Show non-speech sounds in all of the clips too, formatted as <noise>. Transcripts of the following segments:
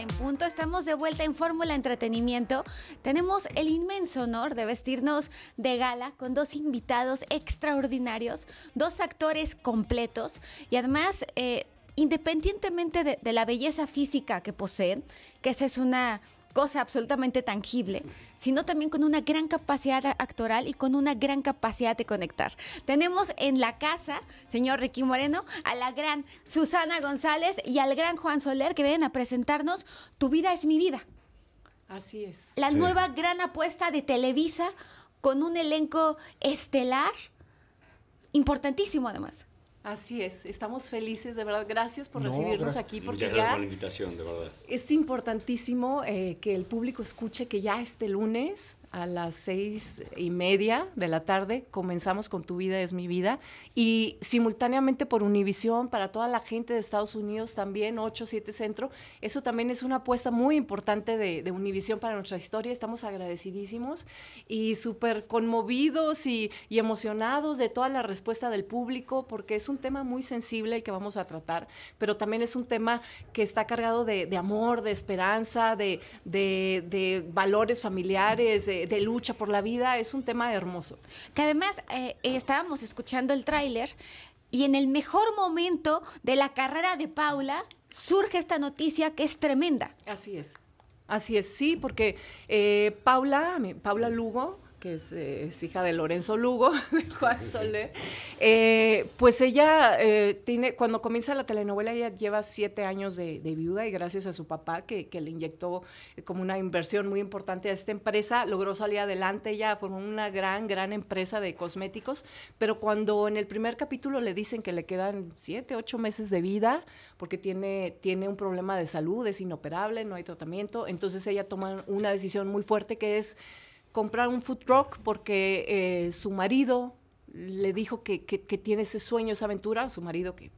en punto. Estamos de vuelta en Fórmula Entretenimiento. Tenemos el inmenso honor de vestirnos de gala con dos invitados extraordinarios, dos actores completos y además, eh, independientemente de, de la belleza física que poseen, que esa es una cosa absolutamente tangible, sino también con una gran capacidad actoral y con una gran capacidad de conectar. Tenemos en la casa, señor Ricky Moreno, a la gran Susana González y al gran Juan Soler que vienen a presentarnos Tu vida es mi vida. Así es. La nueva gran apuesta de Televisa con un elenco estelar, importantísimo además. Así es, estamos felices, de verdad. Gracias por recibirnos aquí. Porque Muchas gracias por la invitación, de verdad. Es importantísimo eh, que el público escuche que ya este lunes a las seis y media de la tarde. Comenzamos con Tu vida es mi vida. Y simultáneamente por Univisión, para toda la gente de Estados Unidos también, 8, 7 Centro. Eso también es una apuesta muy importante de, Univisión para nuestra historia. Estamos agradecidísimos y súper conmovidos y, emocionados de toda la respuesta del público, porque es un tema muy sensible el que vamos a tratar, pero también es un tema que está cargado de, amor, de esperanza, de, de, de valores familiares, de de, lucha por la vida, es un tema hermoso. Que además eh, eh, estábamos escuchando el tráiler y en el mejor momento de la carrera de Paula surge esta noticia que es tremenda. Así es. Así es, sí, porque eh, Paula, Paula Lugo, que eh, es, hija de Lorenzo Lugo, <laughs> de Juan Solé, eh, pues ella eh, tiene, cuando comienza la telenovela, ella lleva siete años de, viuda y gracias a su papá, que, le inyectó como una inversión muy importante a esta empresa, logró salir adelante, ella formó una gran, gran empresa de cosméticos, pero cuando en el primer capítulo le dicen que le quedan siete, ocho meses de vida, porque tiene, tiene un problema de salud, es inoperable, no hay tratamiento, entonces ella toma una decisión muy fuerte que es comprar un food truck porque eh, su marido le dijo que, que, tiene ese sueño, esa aventura, su marido que...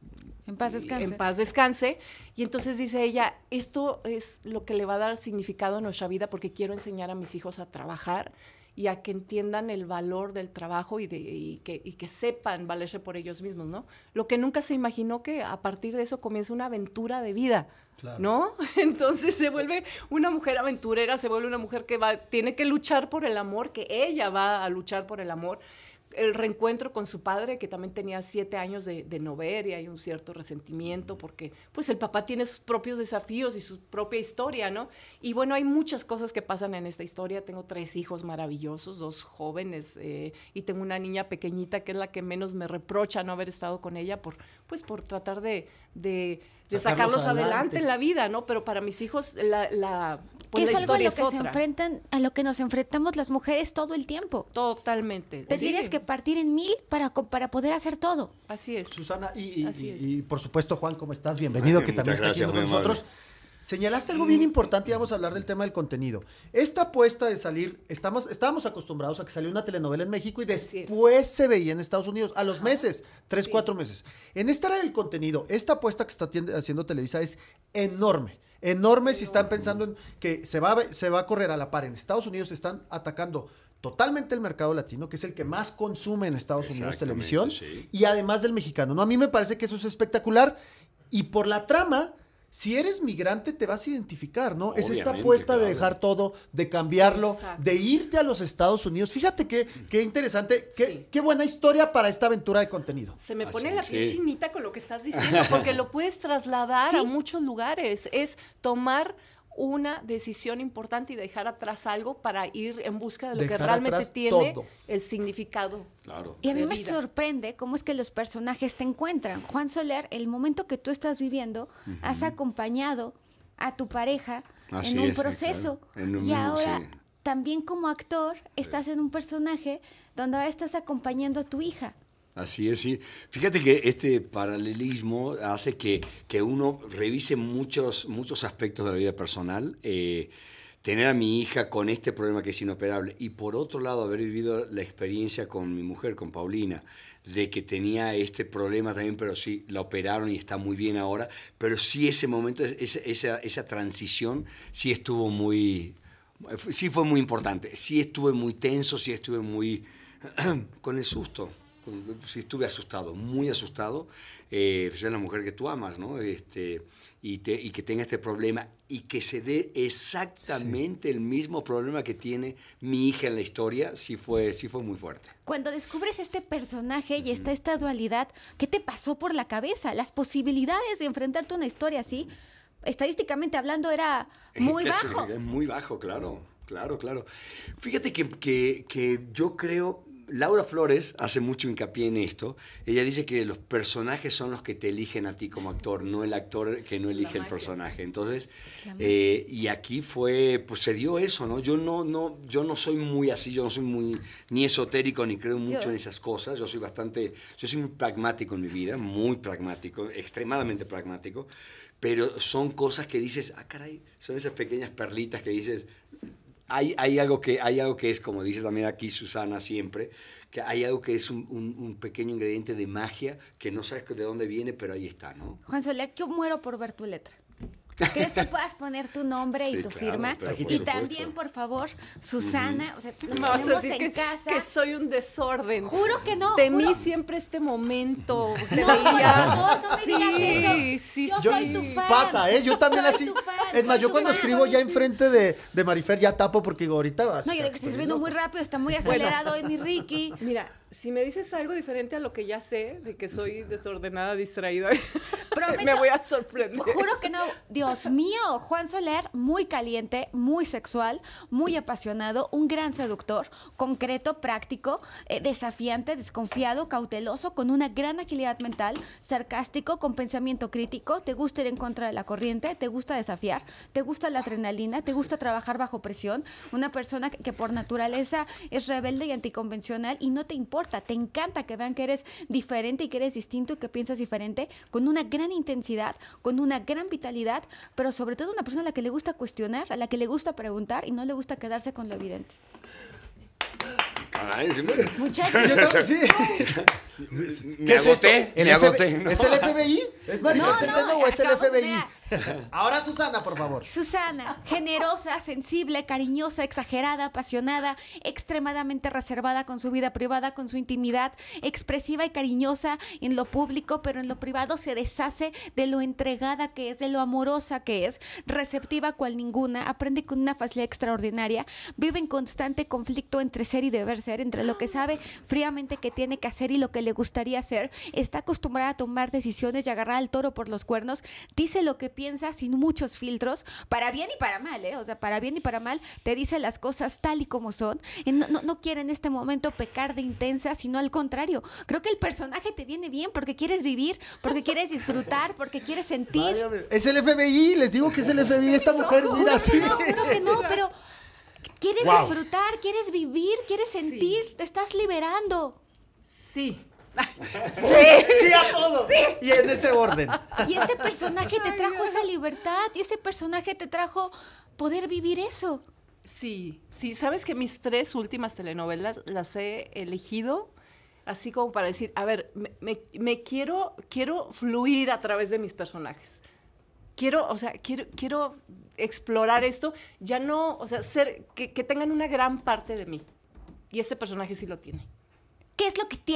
En paz descanse. En paz descanse. Y entonces dice ella, esto es lo que le va a dar significado a nuestra vida porque quiero enseñar a mis hijos a trabajar y a que entiendan el valor del trabajo y, que, sepan valerse por ellos mismos, ¿no? Lo que nunca se imaginó que a partir de eso comienza una aventura de vida, ¿No? <laughs> Entonces se vuelve una mujer aventurera, se vuelve una mujer que va, tiene que luchar por el amor, que ella va a luchar por el amor, el reencuentro con su padre, que también tenía siete años de, de, no ver y hay un cierto resentimiento porque pues el papá tiene sus propios desafíos y su propia historia, ¿no? Y bueno, hay muchas cosas que pasan en esta historia. Tengo tres hijos maravillosos, dos jóvenes eh, y tengo una niña pequeñita que es la que menos me reprocha no haber estado con ella por, pues, por tratar de de sacarlos, adelante. en la vida, ¿no? Pero para mis hijos la, la pues, que es algo a lo que se enfrentan, a lo que nos enfrentamos las mujeres todo el tiempo. Totalmente. Te tienes que partir en mil para, para poder hacer todo. Así es. Susana, y, por supuesto, Juan, ¿cómo estás? Bienvenido, que también está aquí con nosotros. Señalaste algo mm. bien importante y vamos a hablar del tema del contenido. Esta apuesta de salir, estamos, estábamos acostumbrados a que salió una telenovela en México y después se veía en Estados Unidos, a los meses, tres, cuatro meses. En esta era del contenido, esta apuesta que está haciendo Televisa es enorme. Enorme si están pensando en que se va, se va a correr a la par. En Estados Unidos están atacando totalmente el mercado latino, que es el que más consume en Estados Unidos televisión, y además del mexicano. ¿no? A mí me parece que eso es espectacular y por la trama si eres migrante te vas a identificar, ¿no? es esta apuesta de dejar todo, de cambiarlo, de irte a los Estados Unidos. Fíjate qué, qué interesante, qué, buena historia para esta aventura de contenido. Se me pone la piel chinita con lo que estás diciendo, porque lo puedes trasladar a <laughs> muchos lugares. Es tomar una decisión importante y dejar atrás algo para ir en busca de lo que realmente tiene el significado. Claro. Y a mí me sorprende cómo es que los personajes te encuentran. Juan Soler, el momento que tú estás viviendo, has acompañado a tu pareja en un proceso. y ahora también como actor estás en un personaje donde ahora estás acompañando a tu hija. Así es, sí. Fíjate que este paralelismo hace que, uno revise muchos, muchos aspectos de la vida personal. Eh, tener a mi hija con este problema que es inoperable y por otro lado haber vivido la experiencia con mi mujer, con Paulina, de que tenía este problema también, pero sí, la operaron y está muy bien ahora, pero sí ese momento, esa, esa, esa transición sí estuvo muy, sí fue muy importante, sí estuve muy tenso, sí estuve muy <clears throat> con el susto sí estuve asustado, muy asustado, eh, pues es la mujer que tú amas, ¿no? Este, y, que tenga este problema y que se dé exactamente el mismo problema que tiene mi hija en la historia, sí fue, fue muy fuerte. Cuando descubres este personaje y está esta dualidad, ¿qué te pasó por la cabeza? Las posibilidades de enfrentarte a una historia así, estadísticamente hablando, era muy bajo. muy bajo, claro, claro, claro. Fíjate que, que yo creo Laura Flores hace mucho hincapié en esto. Ella dice que los personajes son los que te eligen a ti como actor, no el actor que no elige el personaje. Entonces, eh, y aquí fue, pues se dio eso, ¿no? Yo no, no, yo no soy muy así, yo no soy muy ni esotérico ni creo mucho en esas cosas. Yo soy bastante, yo soy muy pragmático en mi vida, muy pragmático, extremadamente pragmático. Pero son cosas que dices, ah, caray, son esas pequeñas perlitas que dices, hay, algo que, hay algo que es, como dice también aquí Susana siempre, que hay algo que es un, pequeño ingrediente de magia que no sabes de dónde viene, pero ahí está, ¿no? Juan Soler, yo muero por ver tu letra. ¿Crees que puedas poner tu nombre y tu firma? Y también, por favor, Susana, o sea, nos no, en casa. en que, casa. Que soy un desorden. Juro que no. De mí siempre este momento. Sí, yo soy tu fan. Pasa, ¿eh? Yo también así. es más, yo cuando escribo ya enfrente de, Marifer ya tapo porque ahorita vas. No, yo que estoy escribiendo muy rápido, está muy acelerado hoy mi Ricky. <laughs> Mira, si me dices algo diferente a lo que ya sé, de que soy desordenada, distraída, <laughs> me voy a sorprender. Juro que no. Dios mío, Juan Soler, muy caliente, muy sexual, muy apasionado, un gran seductor, concreto, práctico, eh, desafiante, desconfiado, cauteloso, con una gran agilidad mental, sarcástico, con pensamiento crítico, te gusta ir en contra de la corriente, te gusta desafiar, te gusta la adrenalina, te gusta trabajar bajo presión, una persona que, por naturaleza es rebelde y anticonvencional y no te importa, te encanta que vean que eres diferente y que eres distinto y que piensas diferente, con una gran intensidad, con una gran vitalidad, pero sobre todo una persona a la que le gusta cuestionar, a la que le gusta preguntar y no le gusta quedarse con lo evidente. Muchas <laughs> Me agoté, es ¿Es el <laughs> FBI? ¿Es no, Centeno o es el FBI? Ahora Susana, por favor. Susana, generosa, sensible, cariñosa, exagerada, apasionada, extremadamente reservada con su vida privada, con su intimidad, expresiva y cariñosa en lo público, pero en lo privado se deshace de lo entregada que es, de lo amorosa que es, receptiva cual ninguna, aprende con una facilidad extraordinaria, vive en constante conflicto entre ser y deber ser, entre lo que sabe fríamente que tiene que hacer y lo que le gustaría hacer, está acostumbrada a tomar decisiones y agarrar al toro por los cuernos, dice lo que piensa sin muchos filtros, para bien y para mal, ¿eh? O sea, para bien y para mal, te dice las cosas tal y como son. No, no, quiere en este momento pecar de intensa, sino al contrario. Creo que el personaje te viene bien porque quieres vivir, porque quieres disfrutar, porque quieres sentir. Es el FBI, les digo que es el FBI, esta mujer mira así. No, que no, pero quieres disfrutar, quieres vivir, quieres sentir, te estás liberando. Sí, sí, sí a todo. Y en ese orden. Y este personaje te trajo esa libertad y ese personaje te trajo poder vivir eso. Sí, sí, sabes que mis tres últimas telenovelas las he elegido así como para decir, a ver, me, quiero, quiero fluir a través de mis personajes. Quiero, o sea, quiero, quiero explorar esto, ya no, o sea, ser, que, que tengan una gran parte de mí. Y este personaje sí lo tiene. ¿Qué es lo que tiene?